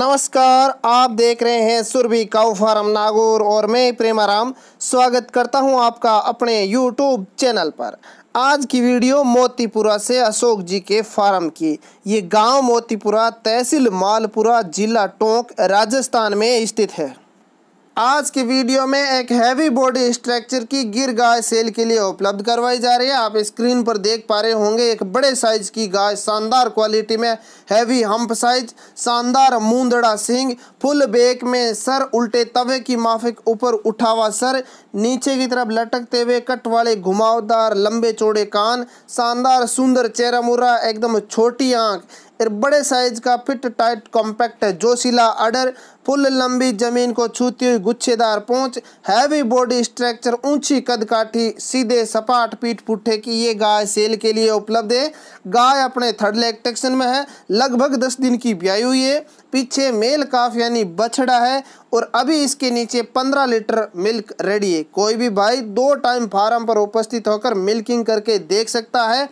नमस्कार आप देख रहे हैं सुरभि काउ फार्म नागौर और मैं प्रेमाराम स्वागत करता हूं आपका अपने यूट्यूब चैनल पर आज की वीडियो मोतीपुरा से अशोक जी के फार्म की ये गांव मोतीपुरा तहसील मालपुरा जिला टोंक राजस्थान में स्थित है आज की वीडियो में एक हैवी बॉडी स्ट्रक्चर की गिर गाय सेल के लिए उपलब्ध करवाई जा रही है आप स्क्रीन पर देख पा रहे होंगे एक बड़े साइज की गाय शानदार क्वालिटी में हैवी हम्प साइज शानदार मूंदड़ा सिंह फुल बेक में सर उल्टे तवे की माफिक ऊपर उठावा सर नीचे की तरफ लटकते हुए कट वाले घुमावदार लंबे चौड़े कान शानदार सुंदर चेहरा मुर्रा एकदम छोटी आँख फिर बड़े साइज का फिट टाइट कॉम्पैक्ट जोशीला अडर फुल लंबी जमीन को छूती हुई गुच्छेदार पहुंच हैवी बॉडी स्ट्रक्चर ऊंची कद काठी सीधे सपाट पीठ पुठे की ये गाय सेल के लिए उपलब्ध है गाय अपने थर्ड लेग टेक्शन में है लगभग दस दिन की ब्याई हुई है पीछे मेल काफ यानी बछड़ा है और अभी इसके नीचे पंद्रह लीटर मिल्क रेडी है कोई भी भाई दो टाइम फार्म पर उपस्थित होकर मिल्किंग करके देख सकता है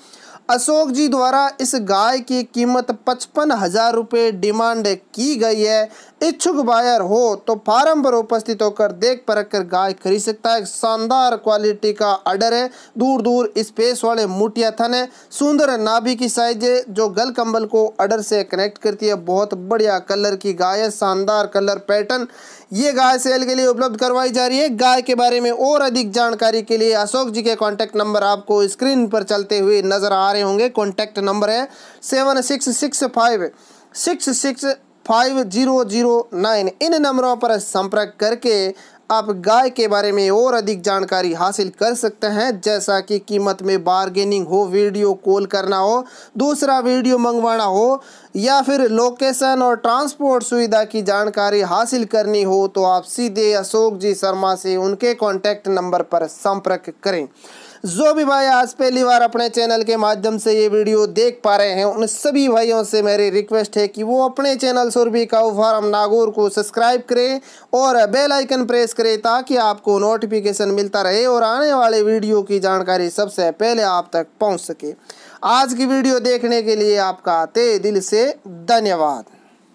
अशोक जी द्वारा इस गाय की कीमत पचपन हजार रुपये डिमांड की गई है इच्छुक बायर हो तो फार्म पर उपस्थित होकर देख परख कर गाय खरीद सकता है शानदार क्वालिटी का आर्डर है दूर दूर स्पेस वाले मोटिया थन है सुंदर नाभि की साइज है जो गल कंबल को अर्डर से कनेक्ट करती है बहुत बढ़िया कलर की गाय है शानदार कलर पैटर्न ये गाय सेल के लिए उपलब्ध करवाई जा रही है गाय के बारे में और अधिक जानकारी के लिए अशोक जी के कॉन्टैक्ट नंबर आपको स्क्रीन पर चलते हुए नजर आ रहे रहे होंगे कॉन्टैक्ट नंबर है seven six six five six six five zero zero nine इन नंबरों पर संपर्क करके आप गाय के बारे में और अधिक जानकारी हासिल कर सकते हैं जैसा कि कीमत में बारगेनिंग हो वीडियो कॉल करना हो दूसरा वीडियो मंगवाना हो या फिर लोकेशन और ट्रांसपोर्ट सुविधा की जानकारी हासिल करनी हो तो आप सीधे अशोक जी शर्मा से उनके कॉन्टैक्ट नंबर पर संपर्क करें जो भी भाई आज पहली बार अपने चैनल के माध्यम से ये वीडियो देख पा रहे हैं उन सभी भाइयों से मेरी रिक्वेस्ट है कि वो अपने channel Surabhi cow farm Nagaur को सब्सक्राइब करें और बेल आइकन प्रेस करें ताकि आपको नोटिफिकेशन मिलता रहे और आने वाले वीडियो की जानकारी सबसे पहले आप तक पहुँच सके आज की वीडियो देखने के लिए आपका तय दिल से धन्यवाद